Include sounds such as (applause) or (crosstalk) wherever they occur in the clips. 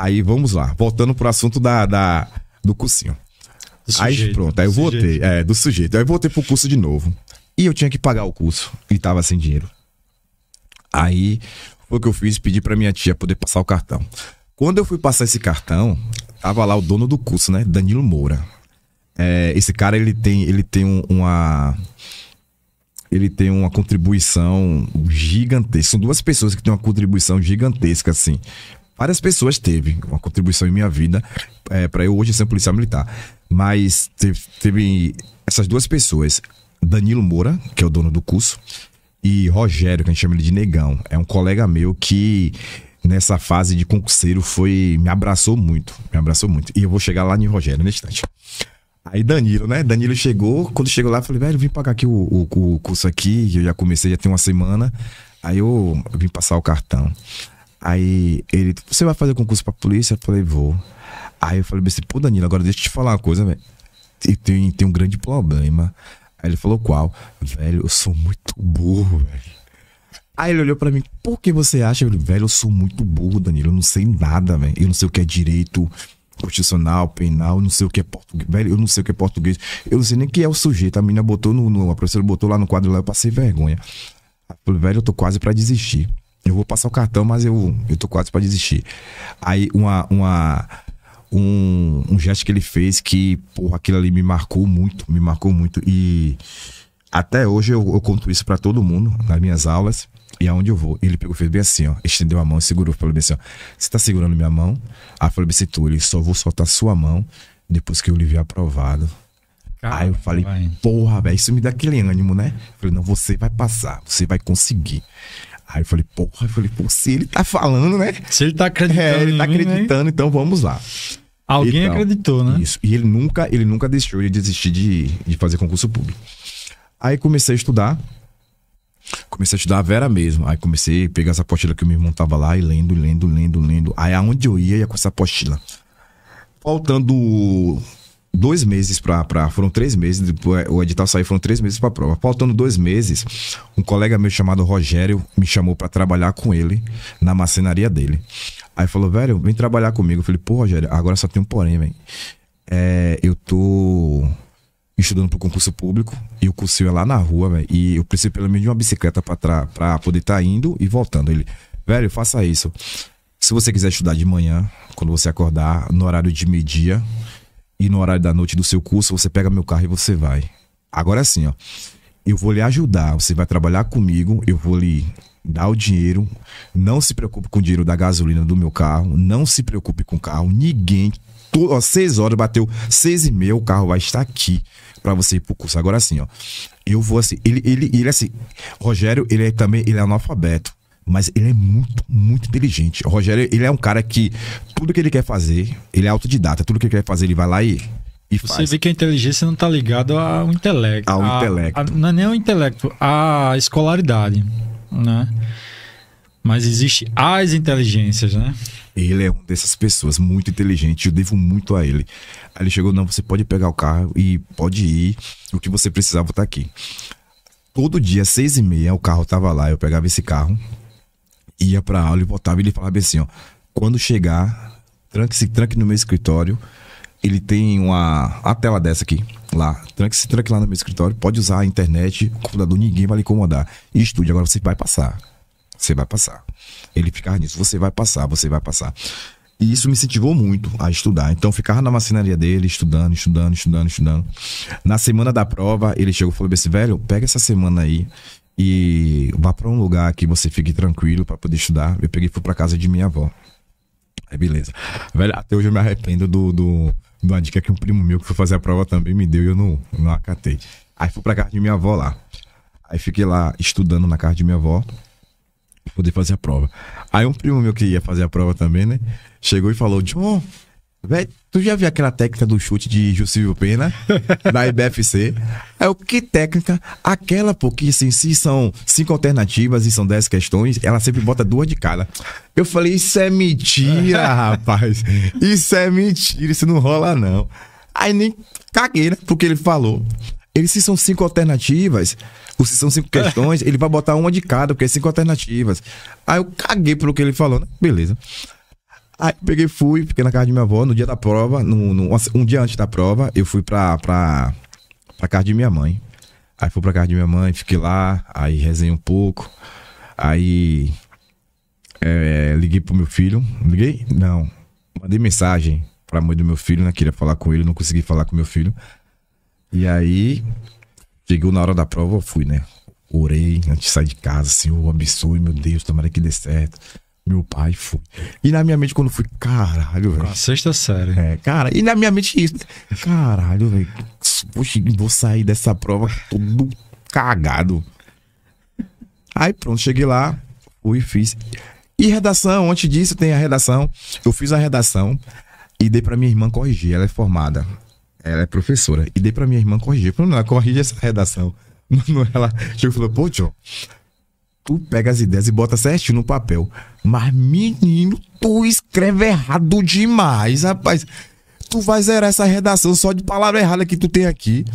Aí vamos lá, voltando pro assunto da, da do cursinho. Do sujeito, aí pronto, aí eu voltei, sujeito. é, do sujeito. Aí eu voltei pro curso de novo. E eu tinha que pagar o curso e tava sem dinheiro. Aí foi o que eu fiz, pedi pra minha tia poder passar o cartão. Quando eu fui passar esse cartão, tava lá o dono do curso, né? Danilo Moura. É, esse cara, ele tem, ele tem um, uma ele tem uma contribuição gigantesca. São duas pessoas que têm uma contribuição gigantesca, assim, várias pessoas teve uma contribuição em minha vida é, para eu hoje ser um policial militar. Mas teve, teve, essas duas pessoas, Danilo Moura, que é o dono do curso, e Rogério, que a gente chama ele de Negão. É um colega meu que nessa fase de concurseiro foi me abraçou muito, me abraçou muito. E eu vou chegar lá em Rogério neste instante. Aí Danilo, né? Danilo chegou, quando chegou lá, eu falei, velho, vim pagar aqui o, o, o curso aqui, eu já comecei, já tem uma semana. Aí eu, eu vim passar o cartão. Aí ele, você vai fazer concurso pra polícia? Eu falei, vou. Aí eu falei assim, pô, Danilo, agora deixa eu te falar uma coisa, velho. Tem, tem um grande problema. Aí ele falou, qual? Velho, eu sou muito burro, velho. Aí ele olhou para mim, por que você acha? Eu falei, velho, eu sou muito burro, Danilo. Eu não sei nada, velho. Eu não sei o que é direito constitucional, penal, eu não sei o que é português. Velho, eu não sei o que é português. Eu não sei nem o que é o sujeito. A menina botou no, no. A professora botou lá no quadro lá, eu passei vergonha. Eu falei, velho, eu tô quase para desistir. Eu vou passar o cartão, mas eu, eu tô quase para desistir. Aí uma, uma um, um gesto que ele fez que, porra, aquilo ali me marcou muito, me marcou muito. E até hoje eu, eu conto isso para todo mundo nas minhas aulas. E aonde eu vou? Ele pegou fez bem assim, ó. Estendeu a mão e segurou. Falou bem assim, ó. Você tá segurando minha mão? Aí falou bem assim, tu, ele só vou soltar sua mão depois que eu lhe vi aprovado. Caramba, aí eu falei, vai. porra, velho, isso me dá aquele ânimo, né? Eu falei, não, você vai passar, você vai conseguir. Aí eu falei, porra, eu falei, Pô, se ele tá falando, né? Se ele tá acreditando. É, ele tá né? acreditando, mim, então vamos lá. Alguém então, acreditou, né? Isso. E ele nunca, ele nunca deixou de desistir de, de fazer concurso público. Aí comecei a estudar. Comecei a estudar a Vera mesmo. Aí comecei a pegar essa apostila que o meu irmão tava lá e lendo, lendo, lendo, lendo. Aí aonde eu ia, ia com essa apostila. Faltando dois meses para foram três meses depois, é, o edital saiu foram três meses para prova faltando dois meses um colega meu chamado Rogério me chamou para trabalhar com ele na macenaria dele aí falou velho vem trabalhar comigo eu falei pô Rogério agora só tem um porém velho é, eu tô estudando pro concurso público e o curso é lá na rua velho e eu preciso pelo menos de uma bicicleta para poder estar tá indo e voltando ele velho faça isso se você quiser estudar de manhã quando você acordar no horário de meio-dia e no horário da noite do seu curso, você pega meu carro e você vai. Agora assim, ó. Eu vou lhe ajudar, você vai trabalhar comigo, eu vou lhe dar o dinheiro. Não se preocupe com o dinheiro da gasolina do meu carro, não se preocupe com o carro. Ninguém, to, ó, seis horas, bateu seis e meia, o carro vai estar aqui para você ir pro curso. Agora assim, ó. Eu vou assim, ele, ele, ele assim, Rogério, ele é também, ele é analfabeto mas ele é muito, muito inteligente. O Rogério, ele é um cara que tudo que ele quer fazer, ele é autodidata. Tudo que ele quer fazer, ele vai lá e você vê que a inteligência não está ligada ao intelecto. Ao a, intelecto. A, não é nem ao intelecto, à escolaridade, né? Mas existe as inteligências, né? Ele é uma dessas pessoas muito inteligente, eu devo muito a ele. Aí ele chegou, não, você pode pegar o carro e pode ir, o que você precisar, vou tá aqui. Todo dia, seis e meia, o carro tava lá, eu pegava esse carro, ia pra aula e voltava e ele falava assim, ó. Quando chegar, tranque-se, tranque no meu escritório. Ele tem uma a tela dessa aqui, lá. Tranque-se, tranque lá no meu escritório. Pode usar a internet, o computador, ninguém vai lhe incomodar. E estude, agora você vai passar. Você vai passar. Ele ficava nisso, você vai passar, você vai passar. E isso me incentivou muito a estudar. Então, ficava na macinaria dele, estudando, estudando, estudando, estudando. Na semana da prova, ele chegou e falou assim: velho, pega essa semana aí e vá para um lugar que você fique tranquilo para poder estudar. Eu peguei e fui para casa de minha avó. Aí beleza. Velho, até hoje eu me arrependo do, do, de uma dica que um primo meu que foi fazer a prova também me deu e eu não, não acatei. Aí fui a casa de minha avó lá. Aí fiquei lá estudando na casa de minha avó para poder fazer a prova. Aí um primo meu que ia fazer a prova também, né? Chegou e falou: John, Véi, tu já viu aquela técnica do chute de Juscelio Pena (laughs) na IBFC? É o que técnica? Aquela, porque assim, se são cinco alternativas e são dez questões, ela sempre bota duas de cada. Eu falei, isso é mentira, (laughs) rapaz. Isso é mentira, isso não rola, não. Aí nem caguei, né? Porque ele falou. Ele, se são cinco alternativas, ou se são cinco questões, (laughs) ele vai botar uma de cada, porque é cinco alternativas. Aí eu caguei pelo que ele falou, né? Beleza. Aí peguei, fui, fiquei na casa de minha avó no dia da prova, no, no um dia antes da prova, eu fui pra, pra, pra casa de minha mãe. Aí fui pra casa de minha mãe, fiquei lá, aí resenhei um pouco, aí é, liguei pro meu filho. Liguei? Não. Mandei mensagem pra mãe do meu filho, né? Queria falar com ele, não consegui falar com meu filho. E aí, chegou na hora da prova, eu fui, né? Orei antes de sair de casa, Senhor, abençoe, meu Deus, tomara que dê certo. Meu pai foi. E na minha mente, quando fui, caralho, velho. Sexta série. É, cara, e na minha mente é isso. Né? Caralho, velho. Poxa, vou sair dessa prova todo cagado. Aí pronto, cheguei lá, fui e fiz. E redação, antes disso tem a redação. Eu fiz a redação e dei para minha irmã corrigir. Ela é formada. Ela é professora. E dei para minha irmã corrigir. não, ela corrige essa redação, (laughs) Ela chegou e falou: Pô, John, tu pega as ideias e bota certinho no papel. Mas, menino, tu escreve errado demais, rapaz. Tu vai zerar essa redação só de palavra errada que tu tem aqui.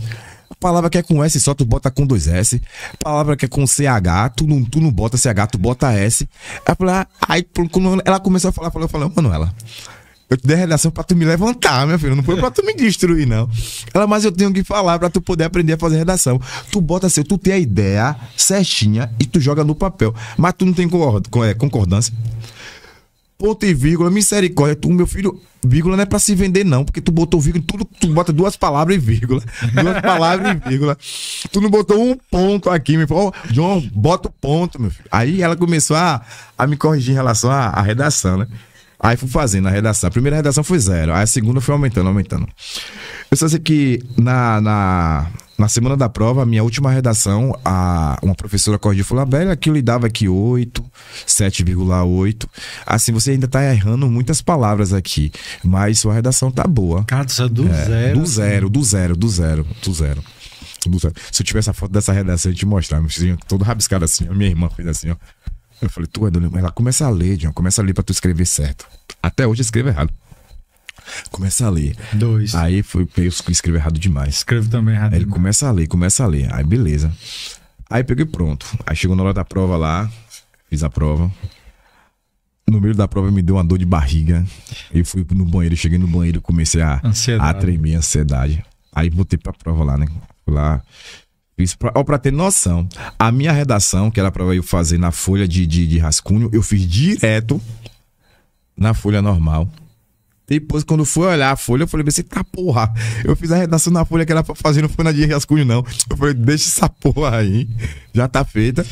palavra que é com S só, tu bota com dois S. palavra que é com CH, tu não, tu não bota CH, tu bota S. Aí, aí quando ela começou a falar, eu falei, Manuela, eu te dei a redação pra tu me levantar, meu filho. Não foi pra tu me destruir, não. Ela, mas eu tenho que falar pra tu poder aprender a fazer redação. Tu bota assim, tu tem a ideia certinha e tu joga no papel. Mas tu não tem é, concordância. Ponto e vírgula, misericórdia. Tu, meu filho, vírgula não é pra se vender, não. Porque tu botou vírgula, tudo, tu bota duas palavras e vírgula. Duas (laughs) palavras e vírgula. Tu não botou um ponto aqui, me falou, João, bota o ponto, meu filho. Aí ela começou a, a me corrigir em relação à redação, né? Aí fui fazendo a redação. A primeira redação foi zero, aí a segunda foi aumentando, aumentando. Eu só sei que na, na, na semana da prova, a minha última redação, a, uma professora corrigiu e falou: Abelha, ah, aquilo lhe dava aqui 8, 7,8. Assim, você ainda tá errando muitas palavras aqui, mas sua redação tá boa. Cara, isso é do assim. zero. Do zero, do zero, do zero, do zero. Se eu tivesse a foto dessa redação, eu te mostrar, meu filho, todo rabiscado assim, a minha irmã fez assim, ó. Eu falei, tu é do Ela começa a ler, John. Começa a ler pra tu escrever certo. Até hoje eu escrevo errado. Começa a ler. Dois. Aí foi, eu escrevo errado demais. Escrevo também errado. Aí ele começa a ler, começa a ler. Aí beleza. Aí peguei pronto. Aí chegou na hora da prova lá, fiz a prova. No meio da prova me deu uma dor de barriga. Eu fui no banheiro, cheguei no banheiro, comecei a, ansiedade. a tremer, ansiedade. Aí voltei pra prova lá, né? Fui lá, isso pra, ó, pra ter noção, a minha redação, que era pra eu fazer na folha de, de, de rascunho, eu fiz direto na folha normal. Depois, quando fui olhar a folha, eu falei, você tá porra. Eu fiz a redação na folha que era pra fazer, não foi na de rascunho, não. Eu falei, deixa essa porra aí. Já tá feita.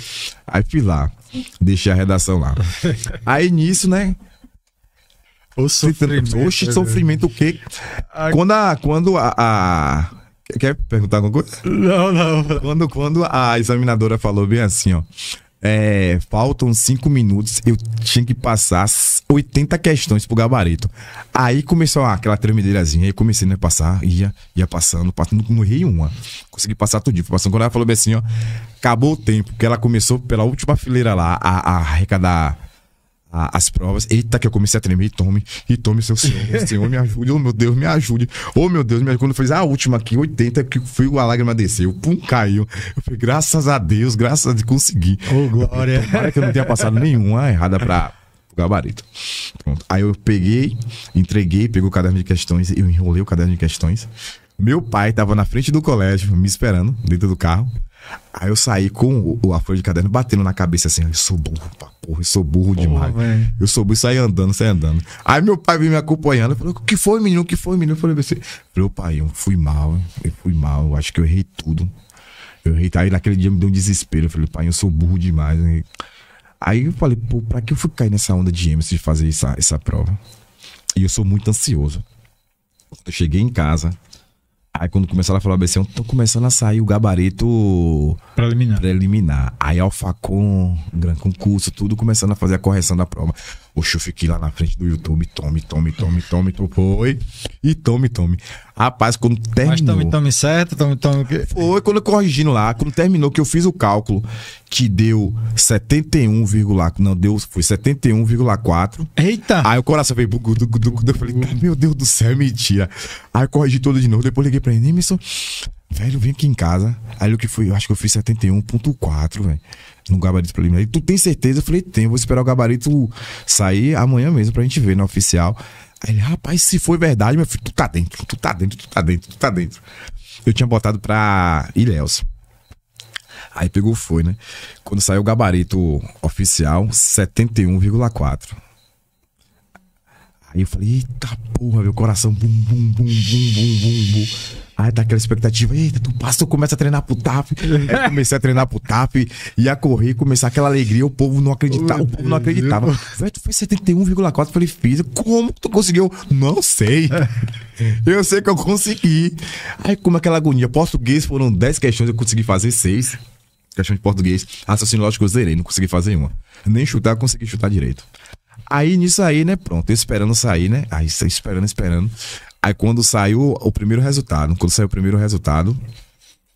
Aí fui lá. Deixei a redação lá. (laughs) aí nisso, né? O sofrimento. Oxe, né? sofrimento o quê? Quando a. Quando a, a Quer perguntar alguma coisa? Não, não. Quando, quando a examinadora falou bem assim, ó. É, faltam cinco minutos, eu tinha que passar 80 questões pro gabarito. Aí começou ah, aquela tremedeirazinha, aí comecei né, a passar, ia, ia passando, passando, não errei uma. Consegui passar tudo. passando. Quando ela falou bem assim, ó, acabou o tempo, que ela começou pela última fileira lá a, a arrecadar a, as provas. Eita, que eu comecei a tremer. E tome, e tome, seu senhor. senhor, me ajude. Oh, meu Deus, me ajude. Oh, meu Deus, me ajude. Quando fez a última aqui, 80, que fui, a lágrima desceu. Pum, caiu. Eu falei, graças a Deus, graças a Deus, consegui. Oh, glória. Para que eu não tenha passado nenhuma errada pra o gabarito. Pronto. Aí eu peguei, entreguei, peguei o caderno de questões, eu enrolei o caderno de questões. Meu pai tava na frente do colégio, me esperando, dentro do carro. Aí eu saí com o, a folha de caderno batendo na cabeça assim, eu sou burro, pá, porra, eu sou burro porra, demais. Véio. Eu sou burro, saí andando, saí andando. Aí meu pai veio me acompanhando, falou, o que foi, menino, o que foi, menino? Eu falei, assim, falei, pai, eu fui mal, eu fui mal, eu acho que eu errei tudo. Eu errei, aí naquele dia me deu um desespero, eu falei, pai, eu sou burro demais. Hein? Aí eu falei, pô, pra que eu fui cair nessa onda de MC de fazer essa, essa prova? E eu sou muito ansioso. Eu cheguei em casa, Aí quando começaram a falar ABC, estão começando a sair o gabarito preliminar. preliminar. Aí alfacon, Gran Concurso, tudo começando a fazer a correção da prova. Oxe, eu fiquei lá na frente do YouTube, tome, tome, tome, tome, tome, foi. E tome, tome. Rapaz, quando terminou. Mas tome, tome certo, tome, tome. Foi quando eu corrigindo lá, quando terminou, que eu fiz o cálculo que deu 71,4. Não, deu, foi 71,4. Eita! Aí o coração veio. Bugu, bugu, bugu, eu falei, meu Deus do céu, é mentira. Aí eu corrigi tudo de novo, depois liguei pra ele, Emerson velho, vem aqui em casa. Aí o que foi, eu acho que eu fiz 71.4, velho, no gabarito preliminar. E tu tem certeza? Eu falei, tem, vou esperar o gabarito sair amanhã mesmo pra gente ver na oficial. Aí ele, rapaz, se foi verdade, meu filho, tu tá dentro, tu tá dentro, tu tá dentro, tu tá dentro. Eu tinha botado pra Ilhéus. Aí pegou, foi, né? Quando saiu o gabarito oficial, 71,4. Aí eu falei, eita porra, meu coração, bum, bum, bum, bum, bum, bum, bum. Aí tá aquela expectativa, eita, tu passa, tu começa a treinar pro TAP. Aí comecei a treinar pro TAP, ia correr, começar aquela alegria, o povo não acreditava, o povo não acreditava. Velho, tu foi 71,4, falei, fiz, como tu conseguiu? Não sei. Eu sei que eu consegui. Aí como aquela agonia, português foram 10 questões, eu consegui fazer 6. Questão de português, raciocínio lógico eu zerei, não consegui fazer uma. Nem chutar, consegui chutar direito. Aí nisso aí, né? Pronto, esperando sair, né? Aí esperando, esperando. Aí quando saiu o primeiro resultado, quando saiu o primeiro resultado,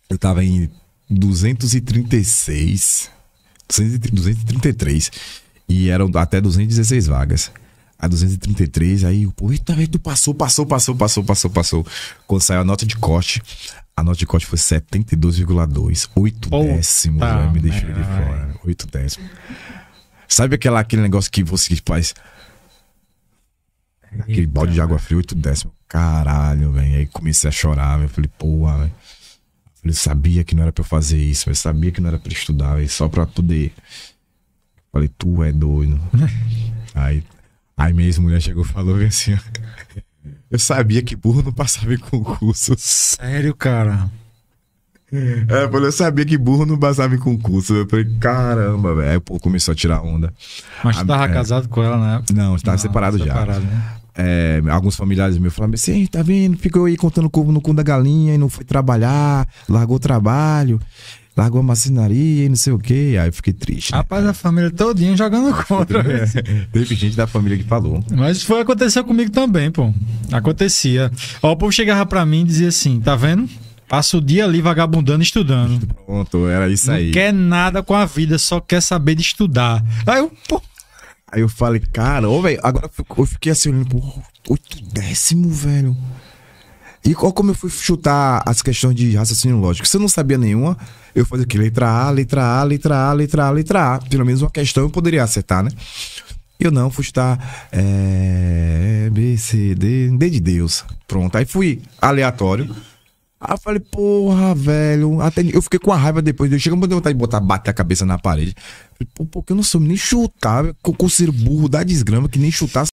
eu tava em 236, 233 e eram até 216 vagas. A 233, aí o povo, eita, tu passou, passou, passou, passou, passou, passou. Quando saiu a nota de corte, a nota de corte foi 72,2. Oito décimos, tá, véio, me deixou de fora. 8 décimos. Sabe aquela, aquele negócio que você faz. Aquele balde de água fria, 8 décimos caralho, velho. Aí comecei a chorar, velho. Falei, porra, velho. Eu sabia que não era pra eu fazer isso, eu sabia que não era pra estudar, velho. só pra poder. Falei, tu é doido. (laughs) aí, aí minha ex-mulher chegou e falou assim, ó. Eu sabia que burro não passava em concurso. Sério, cara? É, eu, falei, eu sabia que burro não passava em concurso. Eu falei, caramba, velho. Aí o povo começou a tirar onda. Mas tu tava é... casado com ela, né? Não, estava separado, separado já. Separado, né? é, alguns familiares meus falaram assim, tá vendo? Ficou aí contando como no cu da galinha e não foi trabalhar, largou o trabalho, largou a macinaria e não sei o que Aí eu fiquei triste. Né? Rapaz, a família todinha jogando contra. É, teve gente da família que falou. Mas foi aconteceu comigo também, pô. Acontecia. Ó, o povo chegava pra mim e dizia assim, tá vendo? Passa o dia ali vagabundando, estudando. Pronto, era isso aí. Não quer nada com a vida, só quer saber de estudar. Aí eu, pô, Aí eu falei, cara, ô, velho, agora eu fiquei assim, olhando, oito décimo, velho. E como eu fui chutar as questões de raciocínio lógico? Se eu não sabia nenhuma, eu fazia que Letra A, letra A, letra A, letra A, letra A. Pelo menos uma questão eu poderia acertar, né? Eu não, fui chutar é, B, C, D, D de Deus. Pronto, aí fui aleatório. Aí eu falei, porra, velho. Até eu fiquei com a raiva depois. Eu cheguei, mandei vontade de botar, bater a cabeça na parede. Falei, pô, porque eu não sou nem chutar. ser burro da desgrama que nem chutar